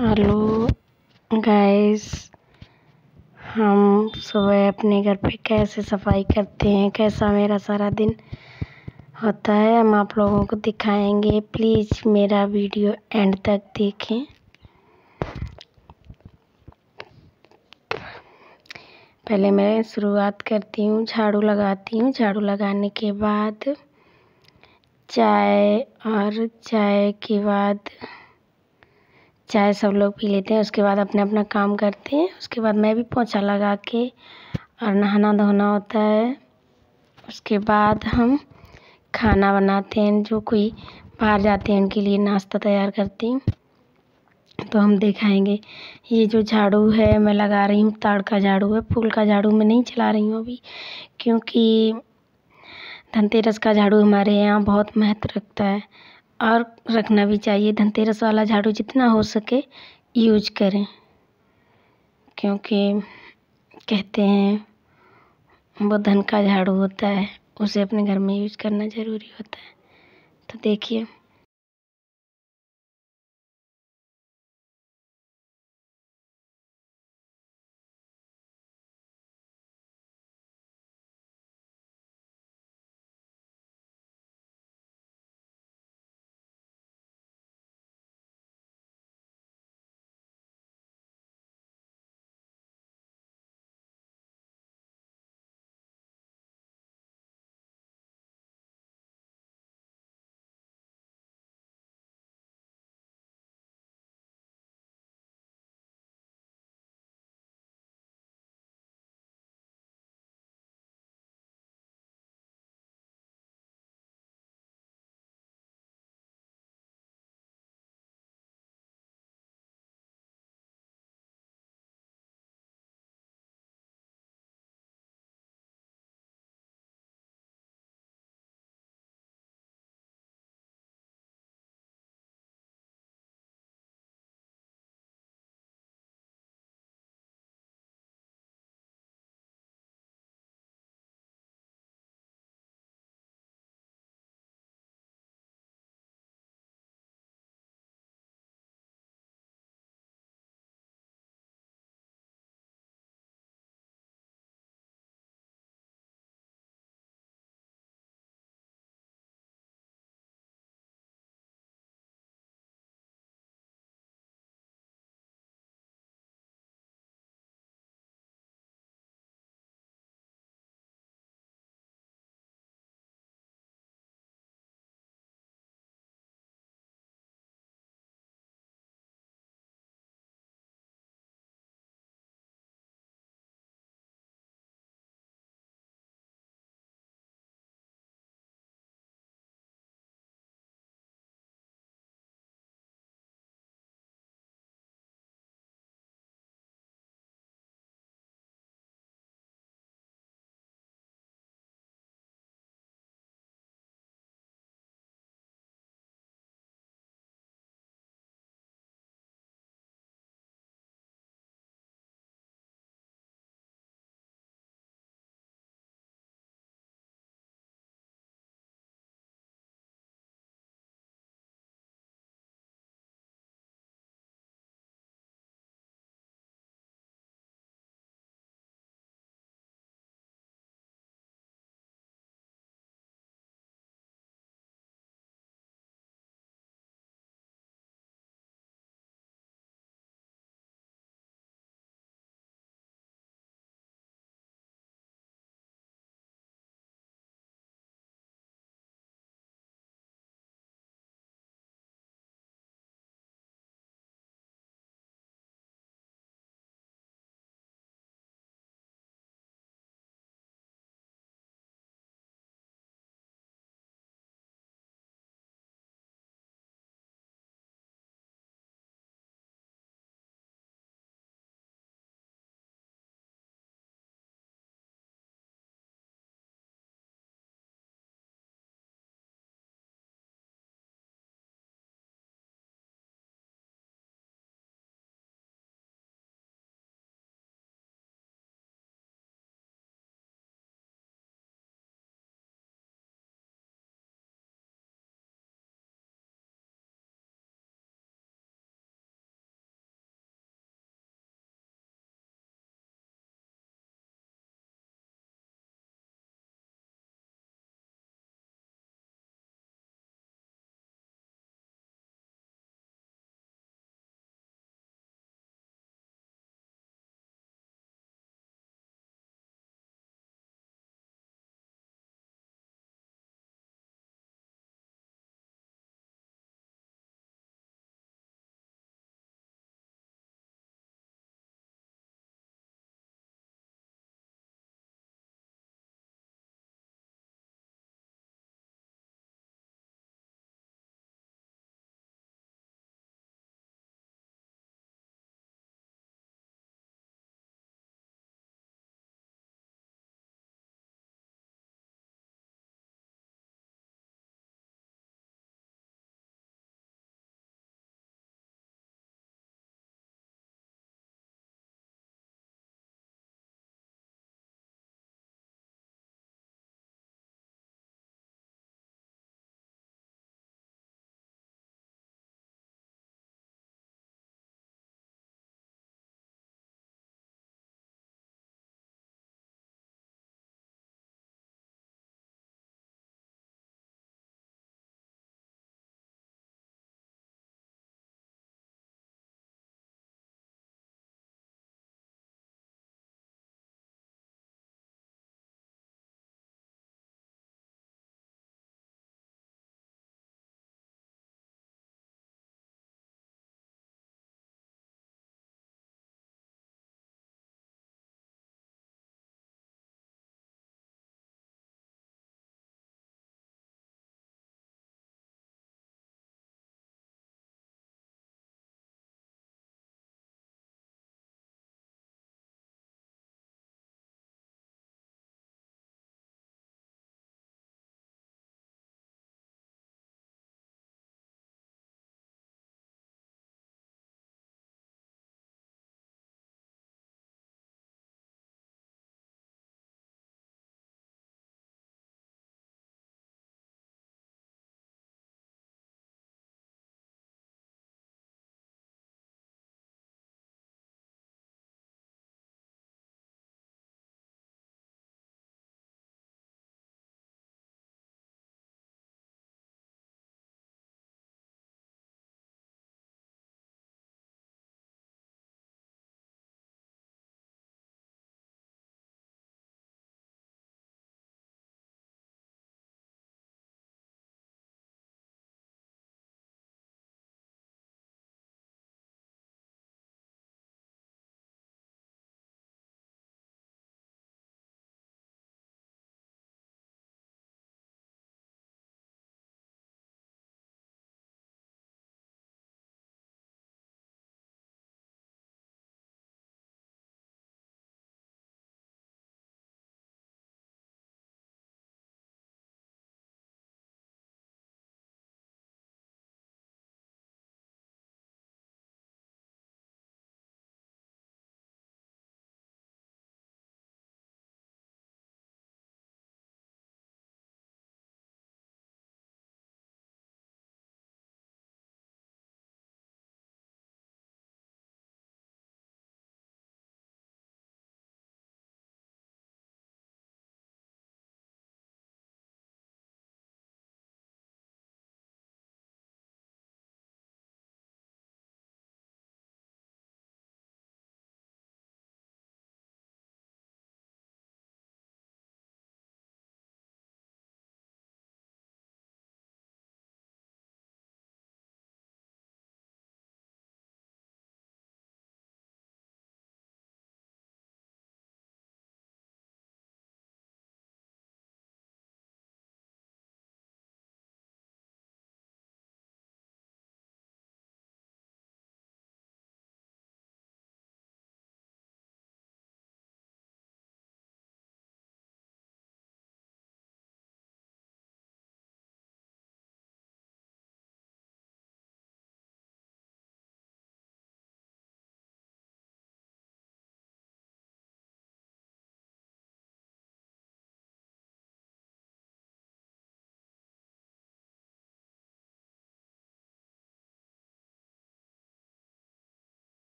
hello guys हम सुबह अपने घर पे कैसे सफाई करते हैं कैसा मेरा सारा दिन होता है हम आप लोगों को दिखाएंगे प्लीज़ मेरा वीडियो एंड तक देखें पहले मैं शुरुआत करती हूँ झाड़ू लगाती हूँ झाड़ू लगाने के बाद चाय और चाय के बाद चाय सब लोग पी लेते हैं उसके बाद अपना अपना काम करते हैं उसके बाद मैं भी पोछा लगा के और नहाना धोना होता है उसके बाद हम खाना बनाते हैं जो कोई बाहर जाते हैं उनके लिए नाश्ता तैयार करती हूँ तो हम दिखाएंगे ये जो झाड़ू है मैं लगा रही हूँ ताड़ का झाड़ू है फूल का झाड़ू मैं नहीं चला रही हूँ अभी क्योंकि धनतेरस का झाड़ू हमारे यहाँ बहुत महत्व रखता है और रखना भी चाहिए धनतेरस वाला झाड़ू जितना हो सके यूज करें क्योंकि कहते हैं वो धन का झाड़ू होता है उसे अपने घर में यूज करना ज़रूरी होता है तो देखिए